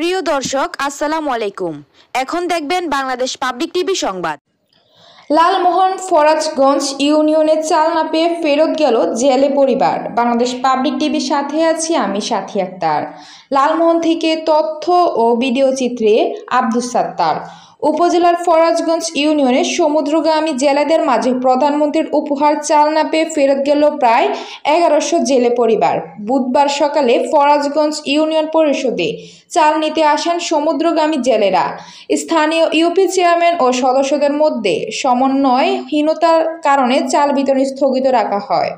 প্রিয় দর্শক আসসালাম আলাইকুম এখন দেখবেন বাংলাদেশ পাবলিক টিভি সংবাদ লালমোহন ফরাজগঞ্জ ইউনিয়নে চাল না পেয়ে ফেরত গেল জেলে পরিবার বাংলাদেশ পাবলিক টিভির সাথে আছি আমি সাথী আক্তার লালমোহন থেকে তথ্য ও ভিডিও চিত্রে আব্দুস সাত্তার উপজেলার ফরাজগঞ্জ ইউনিয়নের সমুদ্রগামী জেলেদের মাঝে প্রধানমন্ত্রীর উপহার চাল না পেয়ে ফেরত গেল প্রায় এগারোশো জেলে পরিবার বুধবার সকালে ফরাজগঞ্জ ইউনিয়ন পরিষদে চাল নিতে আসেন সমুদ্রগামী জেলেরা স্থানীয় ইউপি চেয়ারম্যান ও সদস্যদের মধ্যে সমন্বয়হীনতার কারণে চাল বিতরণ স্থগিত রাখা হয়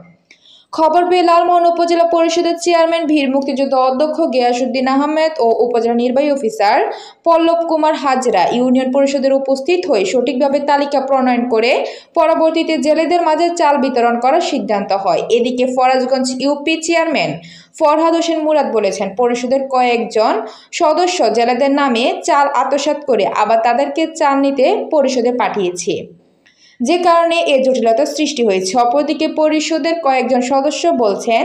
খবর পেয়ে লালমোহন উপজেলা পরিষদের চেয়ারম্যান ভীর মুক্তিযুদ্ধ অধ্যক্ষ গিয়াসুদ্দিন আহমেদ ও উপজেলা নির্বাহী অফিসার পল্লব কুমার হাজরা ইউনিয়ন পরিষদের উপস্থিত হয়ে সঠিকভাবে তালিকা প্রণয়ন করে পরবর্তীতে জেলেদের মাঝে চাল বিতরণ করার সিদ্ধান্ত হয় এদিকে ফরাজগঞ্জ ইউপি চেয়ারম্যান ফরহাদ হোসেন মুরাদ বলেছেন পরিষদের কয়েকজন সদস্য জেলেদের নামে চাল আত্মসাত করে আবার তাদেরকে চাল নিতে পরিষদে পাঠিয়েছে যে কারণে এ জটিলতা সৃষ্টি হয়েছে অপরদিকে পরিষদের কয়েকজন সদস্য বলছেন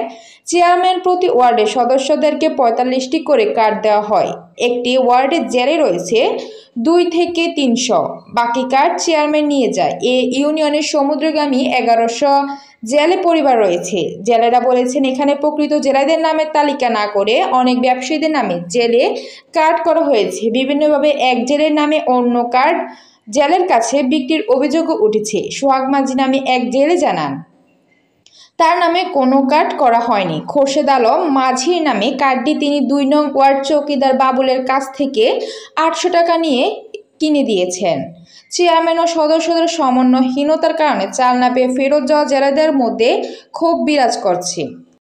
চেয়ারম্যান প্রতি ওয়ার্ডের সদস্যদেরকে পঁয়তাল্লিশটি করে কার্ড দেওয়া হয় একটি ওয়ার্ডের জেলে রয়েছে দুই থেকে তিনশো বাকি কার্ড চেয়ারম্যান নিয়ে যায় এ ইউনিয়নের সমুদ্রগামী এগারোশো জেলে পরিবার রয়েছে জেলেরা বলেছেন এখানে প্রকৃত জেলেদের নামের তালিকা না করে অনেক ব্যবসায়ীদের নামে জেলে কার্ড করা হয়েছে বিভিন্নভাবে এক জেলের নামে অন্য কার্ড জেলের কাছে বিক্রির অভিযোগও উঠেছে সোহাগ মাঝি নামে এক জেলে জানান তার নামে কোনো কার্ড করা হয়নি খোরশেদ আলম মাঝির নামে কার্ডটি তিনি দুই নং ওয়ার্ড চৌকিদার বাবুলের কাছ থেকে আটশো টাকা নিয়ে কিনে দিয়েছেন চেয়ারম্যান ও সদস্যদের সমন্বয়হীনতার কারণে চাল না পেয়ে ফেরত যাওয়া জেলেদের মধ্যে ক্ষোভ বিরাজ করছে